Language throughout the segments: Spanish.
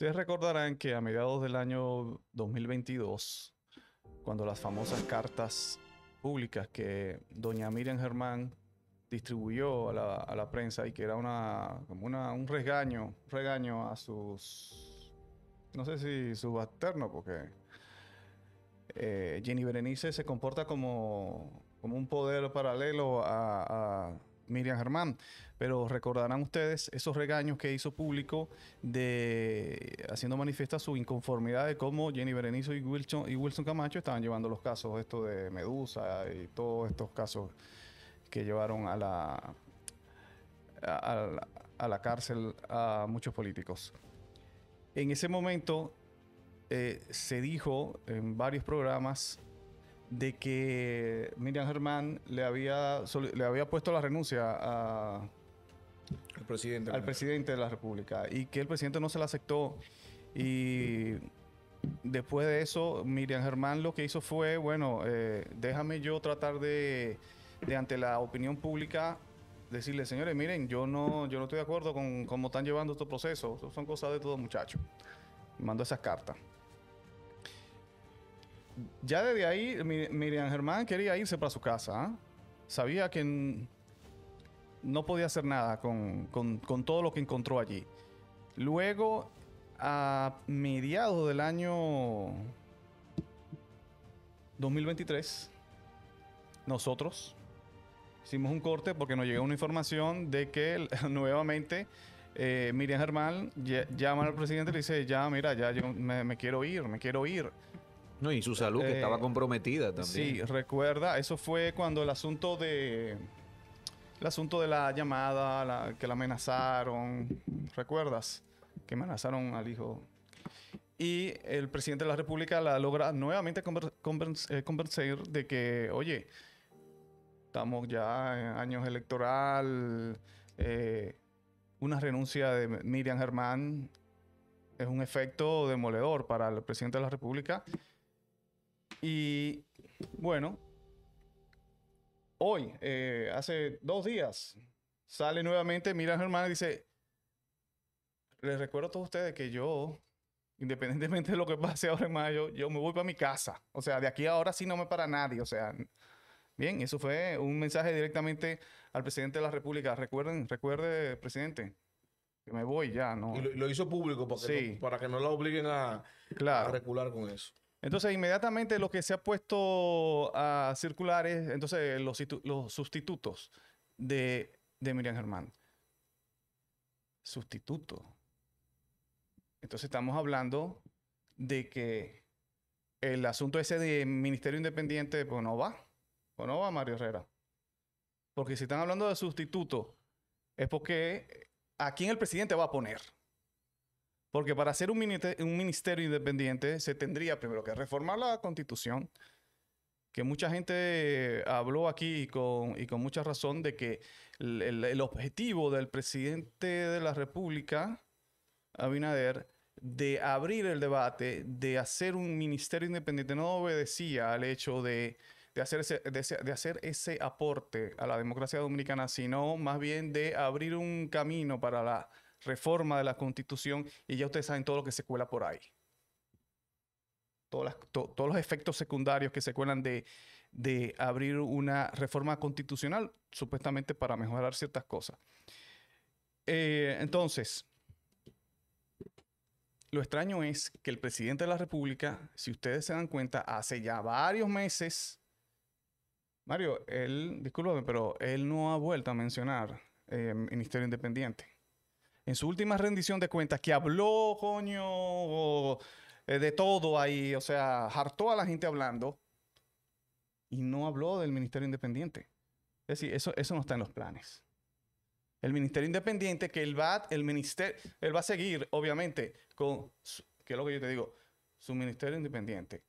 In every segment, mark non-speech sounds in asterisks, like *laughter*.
Ustedes recordarán que a mediados del año 2022, cuando las famosas cartas públicas que doña Miriam Germán distribuyó a la, prensa y que era una, como una, un regaño, regaño a sus, no sé si subalterno porque eh, Jenny Berenice se comporta como, como un poder paralelo a Miriam Germán. Pero recordarán ustedes esos regaños que hizo público de haciendo manifiesta su inconformidad de cómo Jenny Berenizo y Wilson, Camacho estaban llevando los casos, esto de Medusa y todos estos casos que llevaron a la, a la, cárcel a muchos políticos. En ese momento eh, se dijo en varios programas de que Miriam Germán le había, le había puesto la renuncia presidente, al presidente de la República y que el presidente no se la aceptó. Y después de eso, Miriam Germán lo que hizo fue, bueno, eh, déjame yo tratar de, de, ante la opinión pública decirle, señores, miren, yo no, yo no estoy de acuerdo con cómo están llevando estos procesos. Son cosas de todos muchachos. mando esas cartas ya desde ahí Miriam Germán quería irse para su casa. ¿ah? Sabía que no podía hacer nada con, con, todo lo que encontró allí. Luego, a mediados del año 2023, nosotros hicimos un corte porque nos llegó una información de que *laughs* nuevamente eh, Miriam Germán llama al presidente y le dice, ya, mira, ya yo me quiero ir, me quiero ir. No, y su salud, que estaba eh, comprometida también. Sí, recuerda, eso fue cuando el asunto de. El asunto de la llamada, la, que la amenazaron. ¿Recuerdas? Que amenazaron al hijo. Y el presidente de la República la logra nuevamente eh, convencer de que, oye, estamos ya en años electoral. Eh, una renuncia de Miriam Germán es un efecto demoledor para el presidente de la República y bueno, hoy, eh, hace dos días, sale nuevamente Mira Germán y dice, les recuerdo a todos ustedes que yo, independientemente de lo que pase ahora en mayo, yo me voy para mi casa. O sea, de aquí a ahora sí no me para nadie. O sea, bien, eso fue un mensaje directamente al presidente de la República. Recuerden, recuerde, presidente, que me voy ya, ¿no? Y lo, hizo público para que no la obliguen a, claro. a recular con eso. Entonces, inmediatamente lo que se ha puesto a circular es entonces los, sustitutos de, de Miriam Germán. Sustituto. Entonces estamos hablando de que el asunto ese de Ministerio Independiente, pues no va. Pues no va Mario Herrera. Porque si están hablando de sustituto, es porque eh, a quién el presidente va a poner. Porque para hacer un ministerio, un ministerio independiente se tendría primero que reformar la constitución, que mucha gente habló aquí con, y con mucha razón de que el, objetivo del presidente de la República, Abinader, de abrir el debate, de hacer un ministerio independiente, no obedecía al hecho de, hacer, de hacer ese aporte a la democracia dominicana, sino más bien de abrir un camino para la reforma de la Constitución y ya ustedes saben todo lo que se cuela por ahí. todos los efectos secundarios que se cuelan de, abrir una reforma constitucional, supuestamente para mejorar ciertas cosas. Eh, entonces, lo extraño es que el presidente de la República, si ustedes se dan cuenta, hace ya varios meses, Mario, él, discúlpame, pero él no ha vuelto a mencionar eh, Ministerio Independiente en su última rendición de cuentas que habló, coño, eh, de todo ahí, o sea, hartó a la gente hablando y no habló del Ministerio Independiente. Es decir, eso, eso no está en los planes. El Ministerio Independiente, que él va, el va a seguir, obviamente, con, que es lo que yo te digo, su Ministerio Independiente.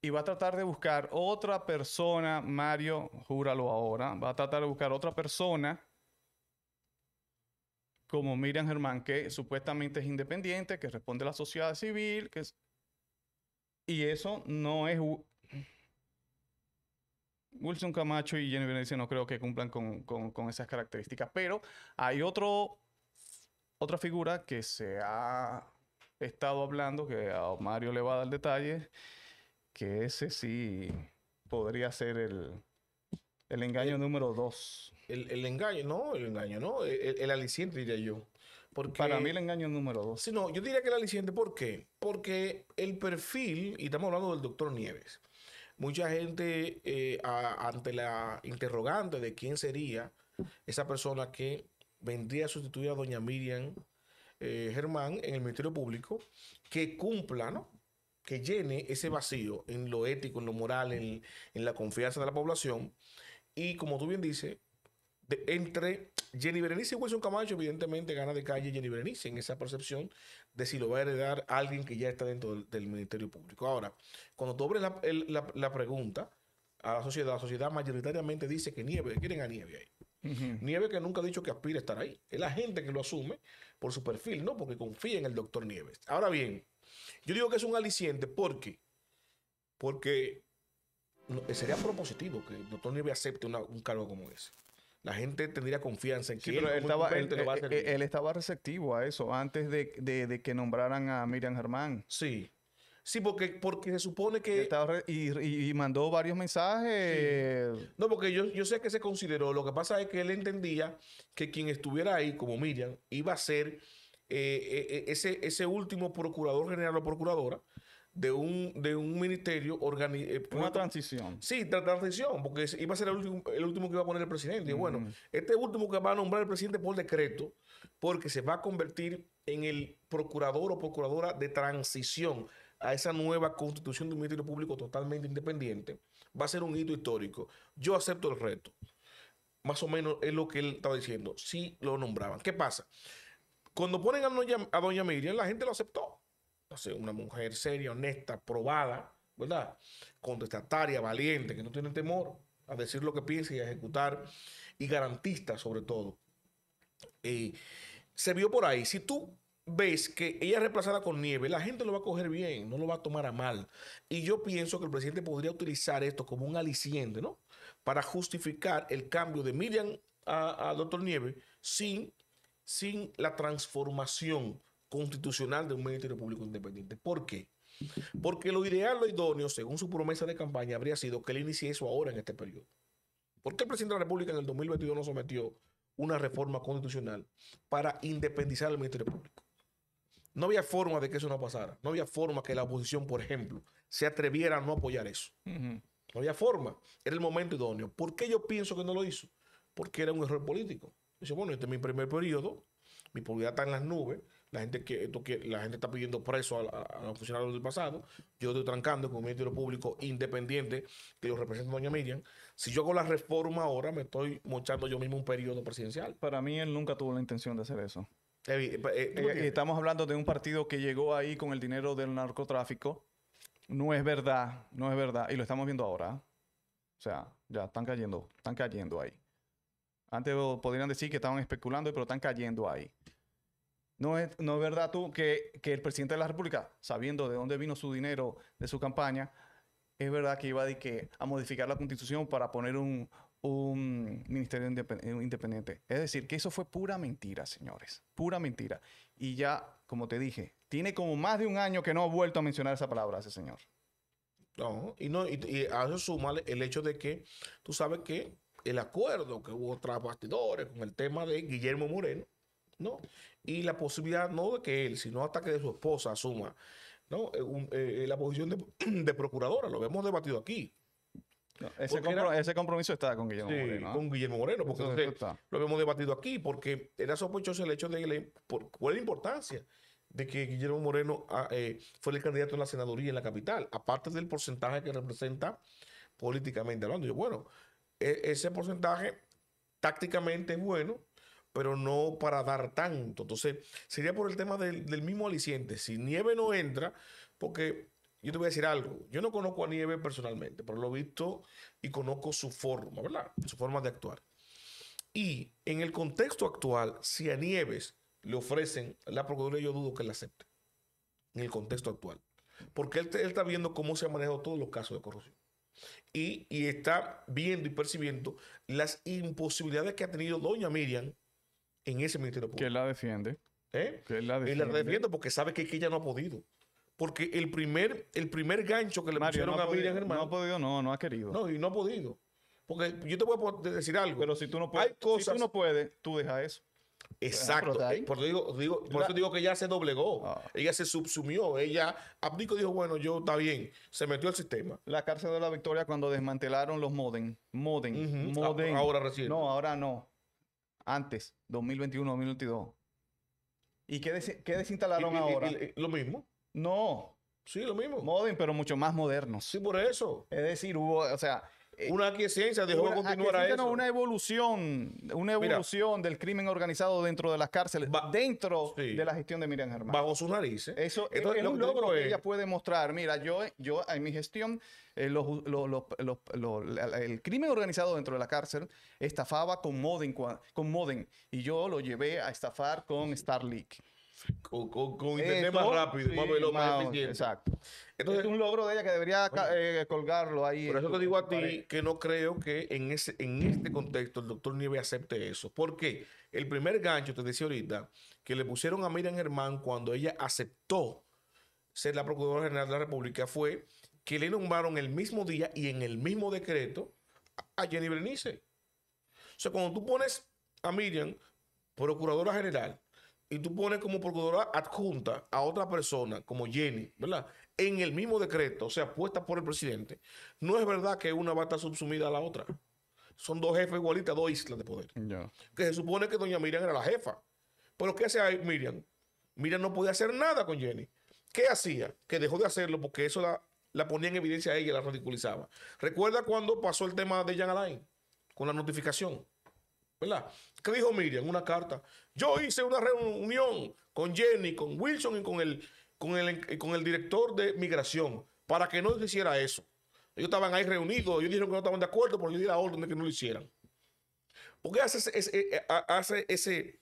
Y va a tratar de buscar otra persona, Mario, júralo ahora, va a tratar de buscar otra persona como Miriam Germán, que supuestamente es independiente, que responde a la sociedad civil, que es... Y eso no es... Wilson Camacho y Jenny dicen, no creo que cumplan con, esas características, pero hay otro, otra figura que se ha estado hablando, que a Mario le va a dar detalle, que ese sí podría ser el, el engaño número dos. El, engaño, no, el engaño, no. El, aliciente, diría yo. Para mí el engaño número dos. Sí, no, yo diría que el aliciente, ¿por qué? Porque el perfil, y estamos hablando del doctor Nieves, mucha gente eh, ante la interrogante de quién sería esa persona que vendría a sustituir a doña Miriam eh, Germán en el Ministerio Público, que cumpla, ¿no? Que llene ese vacío en lo ético, en lo moral, en, en la confianza de la población y como tú bien dices, de, entre Jenny Berenice y Wilson Camacho, evidentemente gana de calle Jenny Berenice en esa percepción de si lo va a heredar alguien que ya está dentro del, Ministerio Público. Ahora, cuando tú abres la, pregunta a la sociedad, la sociedad mayoritariamente dice que Nieve, quieren a Nieve ahí. Nieve que nunca ha dicho que aspira a estar ahí. Es la gente que lo asume por su perfil, ¿no? Porque confía en el doctor Nieves. Ahora bien, yo digo que es un aliciente qué? porque sería propositivo que el doctor Nieves acepte un cargo como ese. La gente tendría confianza en que él, estaba, eh, eh, él, estaba, receptivo a eso antes de, que nombraran a Miriam Germán. Sí. Sí, porque, porque se supone que... Y, mandó varios mensajes. No, porque yo, yo sé que se consideró. Lo que pasa es que él entendía que quien estuviera ahí, como Miriam, iba a ser eh, ese, ese último procurador general o procuradora de un, de un ministerio organizado. Eh, Una transición. Sí, transición, porque iba a ser el último, el último que iba a poner el presidente. bueno, este último que va a nombrar el presidente por decreto, porque se va a convertir en el procurador o procuradora de transición a esa nueva constitución de un ministerio público totalmente independiente, va a ser un hito histórico. Yo acepto el reto. Más o menos es lo que él estaba diciendo. Sí lo nombraban. ¿Qué pasa? Cuando ponen a a doña Miriam, la gente lo aceptó una mujer seria, honesta, probada, ¿verdad? Contestataria, valiente, que no tiene temor a decir lo que piensa y a ejecutar, y garantista sobre todo. se vio por ahí. Si tú ves que ella es reemplazada con nieve, la gente lo va a coger bien, no lo va a tomar a mal. Y yo pienso que el presidente podría utilizar esto como un aliciente, ¿no? Para justificar el cambio de Miriam a, a Doctor Nieve sin, sin la transformación constitucional de un Ministerio Público Independiente. ¿Por qué? Porque lo ideal, lo idóneo, según su promesa de campaña, habría sido que él inicie eso ahora en este periodo. ¿Por qué el presidente de la República en el 2022 no sometió una reforma constitucional para independizar al Ministerio Público? No había forma de que eso no pasara. No había forma que la oposición, por ejemplo, se atreviera a no apoyar eso. No había forma. Era el momento idóneo. ¿Por qué yo pienso que no lo hizo? Porque era un error político. Dice, bueno, este es mi primer periodo, mi publicidad está en las nubes, la gente, que, la gente está pidiendo preso a, los funcionarios del pasado. Yo estoy trancando con un Ministerio Público independiente que lo representa doña Miriam. Si yo hago la reforma ahora, me estoy mochando yo mismo un periodo presidencial. Para mí, él nunca tuvo la intención de hacer eso. Eh, eh, eh, estamos hablando de un partido que llegó ahí con el dinero del narcotráfico. No es verdad, no es verdad. Y lo estamos viendo ahora. O sea, ya están cayendo, están cayendo ahí. Antes podrían decir que estaban especulando, pero están cayendo ahí. No es, no es verdad tú que, el presidente de la República, sabiendo de dónde vino su dinero de su campaña, es verdad que iba de que, a modificar la constitución para poner un, ministerio eh, independiente. Es decir, que eso fue pura mentira, señores. Pura mentira. Y ya, como te dije, tiene como más de un año que no ha vuelto a mencionar esa palabra ese señor. No, y, no, y, y a eso suma el hecho de que tú sabes que el acuerdo que hubo tras bastidores con el tema de Guillermo Moreno, ¿no? Y la posibilidad no de que él, sino hasta que su esposa asuma ¿no? Eh, eh, eh, la posición de, *clears throat* procuradora, lo hemos debatido aquí. ese, compromiso está con Guillermo Moreno. ¿ah? Con Guillermo Moreno, porque lo hemos debatido aquí, porque era sospechoso el hecho de que, por, cuál es la importancia de que Guillermo Moreno ah, fue el candidato a la senaduría en la capital, aparte del porcentaje que representa políticamente hablando. bueno, e, ese porcentaje tácticamente es bueno, pero no para dar tanto. Entonces, sería por el tema del, mismo aliciente. Si Nieve no entra, porque yo te voy a decir algo. Yo no conozco a Nieve personalmente, pero lo he visto y conozco su forma, ¿verdad? Su forma de actuar. Y en el contexto actual, si a Nieves le ofrecen la Procuraduría, yo dudo que la acepte. En el contexto actual. Porque él, está viendo cómo se han manejado todos los casos de corrupción. y está viendo y percibiendo las imposibilidades que ha tenido doña Miriam en ese Ministerio Público. Que la defiende. ¿Eh? Que la defiende. la defiende porque sabe que, ella no ha podido. Porque el primer, el primer gancho que le Mario, pusieron a Miriam No ha podido, no, no ha querido. No, y no ha podido. Porque yo te voy a decir algo. Pero si tú no puedes, si tú no puedes, tú deja eso. Exacto. por, digo, eso digo que ella se doblegó. Ah. Ella se subsumió. Ella y dijo, bueno, yo está bien. Se metió al sistema. La cárcel de la Victoria cuando desmantelaron los modem. Modem. Ahora recién. No, ahora no antes, 2021, 2022. ¿Y qué, qué desinstalaron ahora? lo mismo. No. Sí, lo mismo. Modem, pero mucho más moderno. Sí, por eso. Es decir, hubo, o sea, eh, una aquiescencia dejó de continuar a eso. una evolución, una evolución del crimen organizado dentro de las cárceles, dentro de la gestión de Miriam Germán. Bajo sus narices. Eso es, un logro que ella puede mostrar. Mira, yo, yo en mi gestión, eh, el crimen organizado dentro de la cárcel estafaba con modem, con modem y yo lo llevé a estafar con Starlink con, internet más rápido, más Exacto. Entonces, es un logro de ella que debería eh, colgarlo ahí. Por eso te digo a ti que no creo que en, ese, en este contexto el doctor Nieves acepte eso. Porque el primer gancho, te decía ahorita, que le pusieron a Miriam Germán cuando ella aceptó ser la Procuradora General de la República fue que le nombraron el mismo día y en el mismo decreto a Jenny Berenice. O sea, cuando tú pones a Miriam Procuradora General y tú pones como procuradora adjunta a otra persona, como Jenny, ¿verdad? En el mismo decreto, o sea, puesta por el presidente, no es verdad que una va a estar subsumida a la otra. Son dos jefes igualitas, dos islas de poder. Que se supone que doña Miriam era la jefa. Pero ¿qué hacía Miriam? Miriam no podía hacer nada con Jenny. ¿Qué hacía? Que dejó de hacerlo porque eso la, ponía en evidencia a ella, la ridiculizaba. Recuerda cuando pasó el tema de Jan Alain con la notificación. ¿verdad? ¿Qué dijo Miriam? Una carta. Yo hice una reunión con Jenny, con Wilson y con el, con el, director de migración para que no hiciera eso. Ellos estaban ahí reunidos, ellos dijeron que no estaban de acuerdo, pero yo di la orden de que no lo hicieran. ¿Por qué hace ese, eh, hace ese,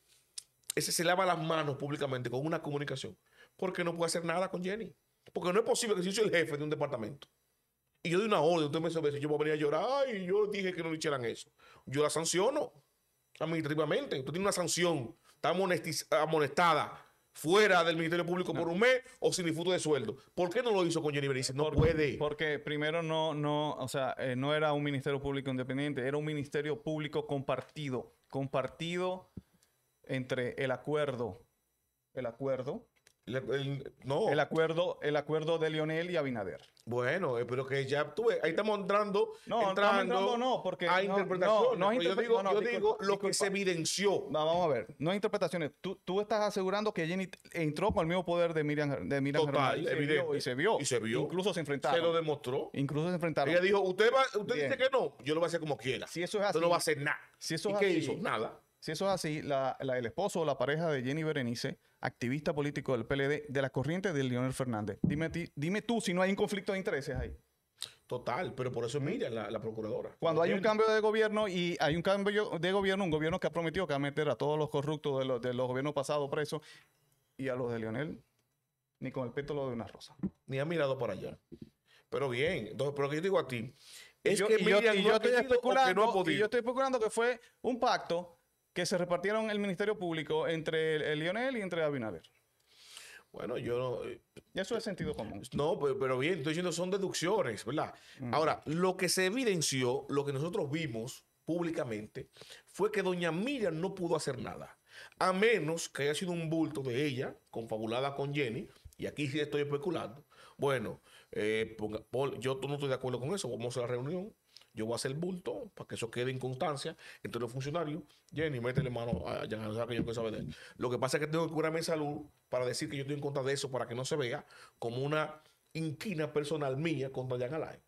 ese se lava las manos públicamente con una comunicación? Porque no puede hacer nada con Jenny. Porque no es posible que si yo soy el jefe de un departamento y yo di una orden, usted me dice, yo voy a a llorar, ay, yo dije que no le hicieran eso. Yo la sanciono administrativamente. Tú tienes una sanción, está amonestada fuera del Ministerio Público por un mes o sin disfruto de sueldo. ¿Por qué no lo hizo con Jenny Berenice? No porque, puede. Porque primero no, no, o sea, eh, no era un Ministerio Público independiente, era un Ministerio Público compartido, compartido entre el acuerdo, el acuerdo el, no. El acuerdo, el acuerdo de Lionel y Abinader. Bueno, eh, pero que ya tú ahí estamos entrando, no, no, porque no, No, es yo digo, lo que se evidenció. No, vamos a ver, no hay interpretaciones. Tú, estás asegurando que Jenny entró con el mismo poder de Miriam, de y Se vio, y se vio. Incluso se enfrentaron. Se lo demostró. Incluso se enfrentaron. Ella dijo, usted, dice que no, yo lo voy a hacer como quiera. Si eso es así. no va a hacer nada. Si eso es ¿Y hizo? Nada. Si eso es así, el esposo o la pareja de Jenny Berenice activista político del PLD, de la corriente de Leonel Fernández. Dime, dime tú si no hay un conflicto de intereses ahí. Total, pero por eso mira la, la procuradora. Cuando hay un cambio de gobierno y hay un cambio de gobierno, un gobierno que ha prometido que va a meter a todos los corruptos de los, de los gobiernos pasados presos y a los de Leonel, ni con el pétalo de una rosa. Ni ha mirado para allá. Pero bien, entonces, pero que yo digo a ti, es que estoy especulando, yo estoy especulando que fue un pacto que se repartieron el Ministerio Público entre el, Lionel y entre Abinader. Bueno, yo no. Eh, eso es sentido común. No, pues, pero, bien, estoy diciendo son deducciones, ¿verdad? Mm. Ahora, lo que se evidenció, lo que nosotros vimos públicamente, fue que doña Miriam no pudo hacer nada. A menos que haya sido un bulto de ella, confabulada con Jenny, y aquí sí estoy especulando. Bueno, eh, yo no estoy de acuerdo con eso, vamos a la reunión yo voy a hacer bulto para que eso quede en constancia entre los funcionarios. Jenny, métele mano a ya no que yo Lo que pasa es que tengo que curarme mi salud para decir que yo estoy en contra de eso para que no se vea como una inquina personal mía contra Jan Alain.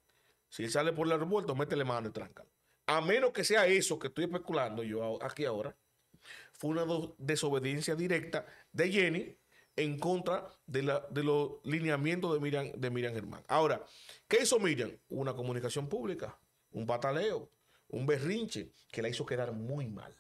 Si él sale por el aeropuerto, métele mano y tranca. A menos que sea eso que estoy especulando yo aquí ahora, fue una desobediencia directa de Jenny en contra de, los lineamientos de Miriam, de Miriam Germán. Ahora, ¿qué hizo Miriam? Una comunicación pública un pataleo, un berrinche, que la hizo quedar muy mal.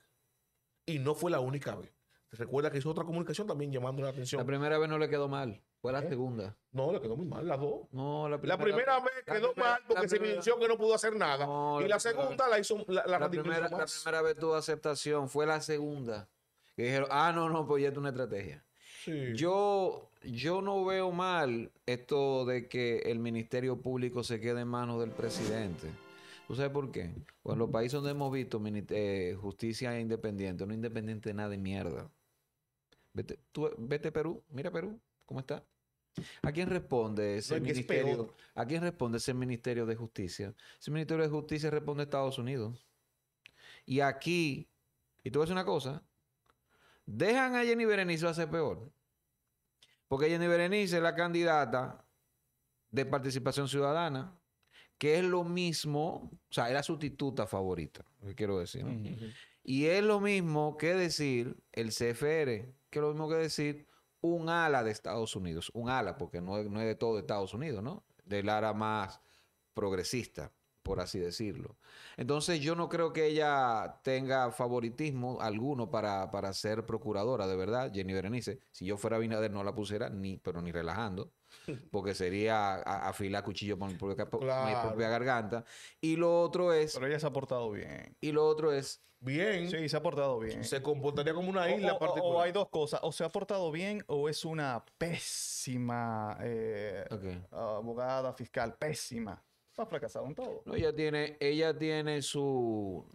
Y no fue la única vez. Recuerda que hizo otra comunicación también llamando la atención. La primera vez no le quedó mal. Fue la ¿Eh? segunda. No, le quedó muy mal, las dos. No, la primera, vez quedó mal porque se mencionó que no pudo hacer nada. y la, segunda la hizo la, la, primera, la primera vez tuvo aceptación, fue la segunda. Que dijeron, ah, no, no, pues ya es una estrategia. Yo, yo no veo mal esto de que el Ministerio Público se quede en manos del presidente. ¿Tú sabes por qué? Pues los países donde hemos visto eh, justicia independiente, no independiente nada de mierda. Vete, vete Perú, mira Perú, ¿cómo está? ¿A quién responde ese ministerio? ¿A quién responde ese ministerio de justicia? Ese ministerio de justicia responde a Estados Unidos. Y aquí, y tú ves una cosa, dejan a Jenny Berenice lo hace peor. Porque Jenny Berenice es la candidata de participación ciudadana que es lo mismo, o sea, era sustituta favorita, que quiero decir. Y es lo mismo que decir el CFR, que es lo mismo que decir un ala de Estados Unidos, un ala, porque no es, no es de todo Estados Unidos, ¿no? Del ala más progresista por así decirlo. Entonces yo no creo que ella tenga favoritismo alguno para, ser procuradora, de verdad, Jenny Berenice. Si yo fuera Binader no la pusiera, ni, pero ni relajando, *laughs* porque sería afilar cuchillo por mi propia, garganta. Y lo otro es... Pero ella se ha portado bien. Y lo otro es... Bien. Sí, se ha portado bien. Se comportaría como una isla o, hay dos cosas, o se ha portado bien o es una pésima eh, abogada fiscal, pésima ha fracasado en todo. No, ella tiene, ella tiene su.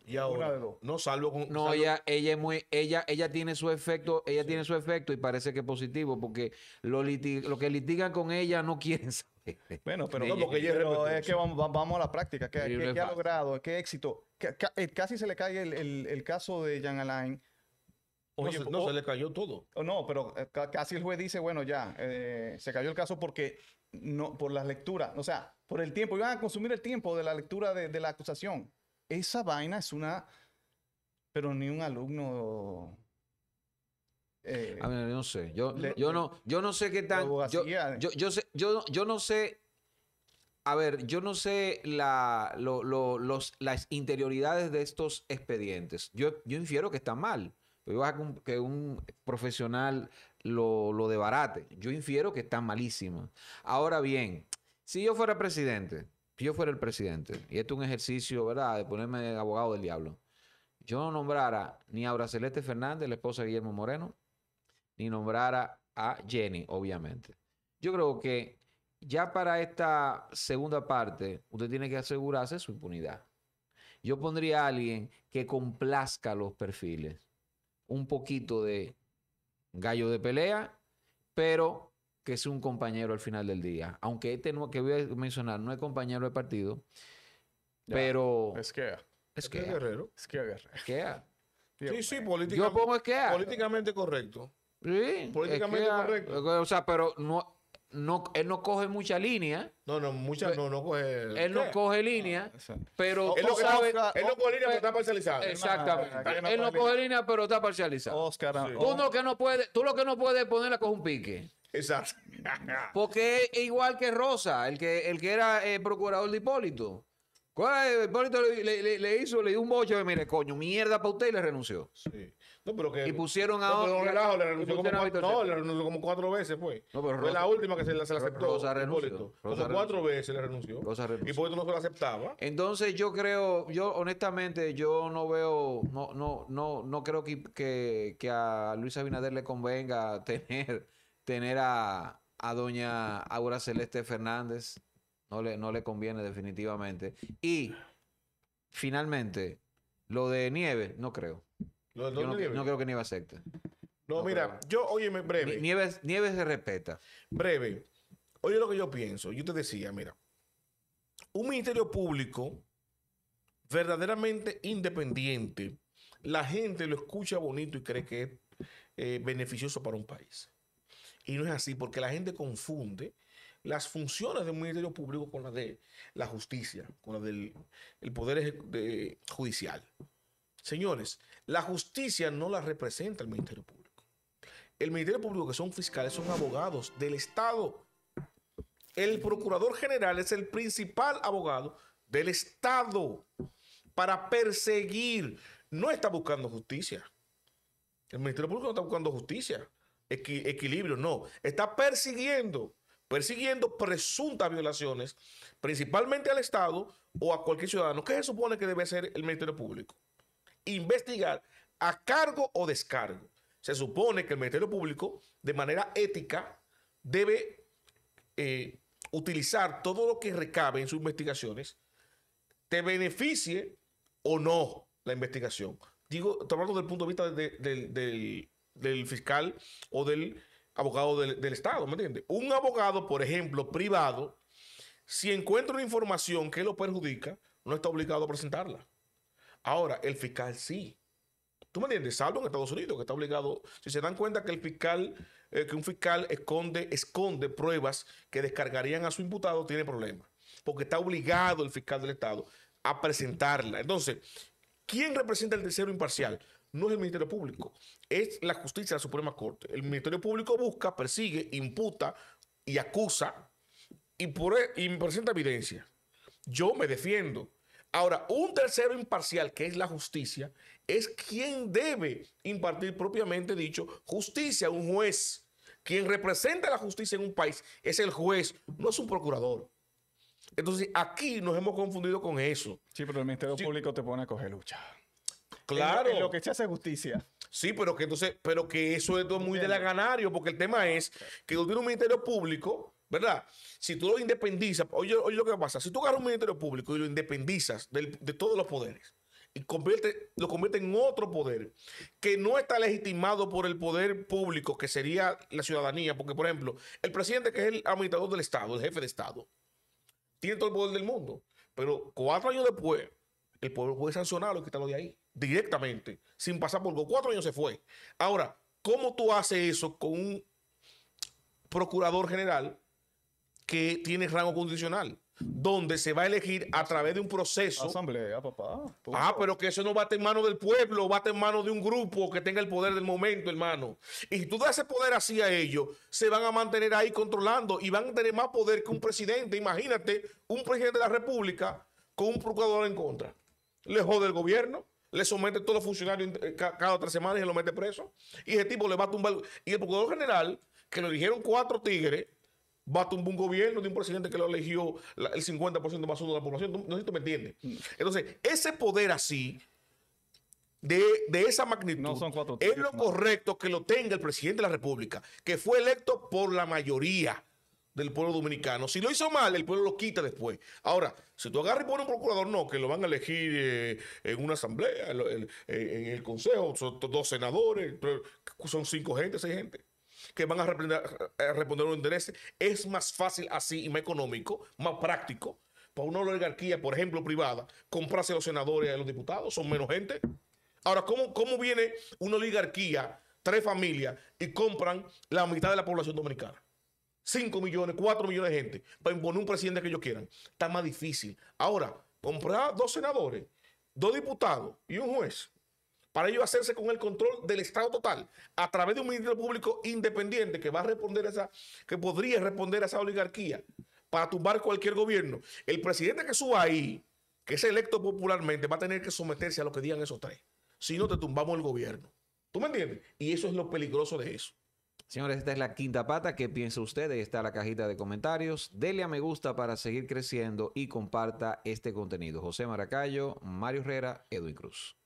No, salvo con. No, ella, ella es muy, ella, ella tiene su efecto, ella tiene su efecto y parece que es positivo, porque lo, lo que litigan con ella no quieren saber. Bueno, pero, No, es que vamos, a la práctica. ¿Qué, qué- ha logrado? ¿Qué éxito? Eh, casi se le cae el, caso de Jan Alain. Oye, no, se, le cayó todo. no, pero eh, casi el juez dice, bueno, ya, eh, se cayó el caso porque no, por las lectura, o sea, por el tiempo, iban a consumir el tiempo de la lectura de, la acusación. Esa vaina es una, pero ni un alumno... Eh, a ver, no sé, yo, no, yo no sé qué tan... Eh. Yo, yo, sé, yo, no sé a ver, yo no sé la, las interioridades de estos expedientes. Yo, yo infiero que está mal. que un profesional lo, lo debarate. Yo infiero que está malísimos. Ahora bien, si yo fuera presidente, si yo fuera el presidente, y esto es un ejercicio, ¿verdad?, de ponerme abogado del diablo, yo no nombrara ni a Bracelete Fernández, la esposa de Guillermo Moreno, ni nombrara a Jenny, obviamente. Yo creo que ya para esta segunda parte, usted tiene que asegurarse su impunidad. Yo pondría a alguien que complazca los perfiles. Un poquito de gallo de pelea, pero que es un compañero al final del día. Aunque este que voy a mencionar no es compañero de partido, pero... Es que... Es que... Guerrero. Es que Guerrero. Es que... Sí, sí, políticamente, Yo pongo es Políticamente correcto. Sí. Políticamente correcto. O sea, pero no no, él no coge mucha línea. No, no, muchas no, no coge. Él no coge línea, ah, pero él, no coge línea, pero está parcializado. Exactamente. Él no coge línea, pero está parcializado. Oscar, tú, que no puede tú lo que no puedes ponerla con un pique. Exacto. Porque igual que Rosa, el que, el que era eh, procurador de Hipólito. ¿Cuál? Hipólito le, le, le, hizo, le dio un boche, mire, coño, mierda para usted y le renunció. Sí y pusieron a no, le renunció, como cuatro, veces, pues. fue la última que se, la, aceptó. Rosa renunció. cuatro veces le renunció. Y por eso no se la aceptaba. Entonces yo creo, yo honestamente, yo no veo, no, no, no, no creo que, a Luis Abinader le convenga *laughs* tener, tener a, a doña Aura Celeste Fernández. No le, no le conviene definitivamente. Y finalmente, lo de Nieve, no creo no, creo que nieve acepte. No, mira, yo, óyeme, breve. Nieves, se respeta. Breve. Oye lo que yo pienso. Yo te decía, mira. Un ministerio público verdaderamente independiente, la gente lo escucha bonito y cree que es eh, beneficioso para un país. Y no es así, porque la gente confunde las funciones de un ministerio público con las de la justicia, con las del poder judicial. Señores, la justicia no la representa el Ministerio Público. El Ministerio Público, que son fiscales, son abogados del Estado. El Procurador General es el principal abogado del Estado para perseguir. No está buscando justicia. El Ministerio Público no está buscando justicia, equilibrio, no. Está persiguiendo, persiguiendo presuntas violaciones, principalmente al Estado o a cualquier ciudadano. ¿Qué se supone que debe ser el Ministerio Público? investigar a cargo o descargo. Se supone que el Ministerio Público, de manera ética, debe eh, utilizar todo lo que recabe en sus investigaciones, te beneficie o no la investigación. Digo, tomando desde el punto de vista del, fiscal o del abogado del, del Estado, ¿me entiendes? Un abogado, por ejemplo, privado, si encuentra una información que lo perjudica, no está obligado a presentarla. Ahora, el fiscal sí. ¿Tú me entiendes? Salvo en Estados Unidos, que está obligado. Si se dan cuenta que el fiscal, eh, que un fiscal esconde, esconde pruebas que descargarían a su imputado, tiene problemas. Porque está obligado el fiscal del Estado a presentarla. Entonces, ¿quién representa el tercero imparcial? No es el Ministerio Público, es la justicia de la Suprema Corte. El Ministerio Público busca, persigue, imputa y acusa y, por, e, y presenta evidencia. Yo me defiendo Ahora, un tercero imparcial, que es la justicia, es quien debe impartir propiamente dicho justicia, un juez. Quien representa la justicia en un país es el juez, no es un procurador. Entonces, aquí nos hemos confundido con eso. Sí, pero el Ministerio Público te pone a coger lucha. Claro. lo, que se hace justicia. Sí, pero que entonces, pero que eso es muy de la ganario, porque el tema es que el un ministerio público ¿verdad? Si tú lo independizas, oye, oye lo que pasa, si tú agarras un ministerio público y lo independizas de todos los poderes y convierte, lo convierte en otro poder que no está legitimado por el poder público, que sería la ciudadanía, porque por ejemplo, el presidente que es el administrador del Estado, el jefe de Estado, tiene todo el poder del mundo, pero cuatro años después, el pueblo puede sancionarlo y quitarlo de ahí, directamente, sin pasar por cuatro años se fue. Ahora, ¿cómo tú haces eso con un procurador general que tiene rango condicional, donde se va a elegir a través de un proceso. Asamblea, papá. Ah, pero que eso no va a estar en manos del pueblo, va a estar en manos de un grupo que tenga el poder del momento, hermano. Y si tú das ese poder así a ellos, se van a mantener ahí controlando y van a tener más poder que un presidente. Imagínate, un presidente de la República con un procurador en contra. Le jode el gobierno le somete a todos los funcionarios eh, cada tres semanas y se lo mete preso. Y ese tipo le va a tumbar. Y el procurador general, que lo eligieron cuatro tigres, va a tumbar un gobierno de un presidente que lo eligió el 50% más uno de la población. No sé si tú me entiendes. Mm. Entonces, ese poder así, de, esa magnitud, es lo correcto que lo tenga el presidente de la República, que fue electo por la mayoría del pueblo dominicano. Si lo hizo mal, el pueblo lo quita después. Ahora, si tú agarras y pones un procurador, no, que lo van a elegir eh, en una asamblea, eh, en, el consejo, dos senadores, son cinco gente, seis gente que van a responder a eh, un interés. Es más fácil así y más económico, más práctico, para una oligarquía, por ejemplo, privada, comprarse a los senadores y a los diputados, son menos gente. Ahora, ¿cómo, cómo viene una oligarquía, tres familias, y compran la mitad de la población dominicana? 5 millones, 4 millones de gente, para imponer un presidente que ellos quieran. Está más difícil. Ahora, comprar dos senadores, dos diputados y un juez para ello hacerse con el control del Estado total a través de un Ministerio Público independiente que va a responder a esa, que podría responder a esa oligarquía para tumbar cualquier gobierno. El presidente que suba ahí, que es electo popularmente, va a tener que someterse a lo que digan esos tres. Si no, te tumbamos el gobierno. ¿Tú me entiendes? Y eso es lo peligroso de eso. Señores, esta es la quinta pata. ¿Qué piensa usted? Ahí está la cajita de comentarios. Dele a me gusta para seguir creciendo y comparta este contenido. José Maracayo, Mario Herrera, Edwin Cruz.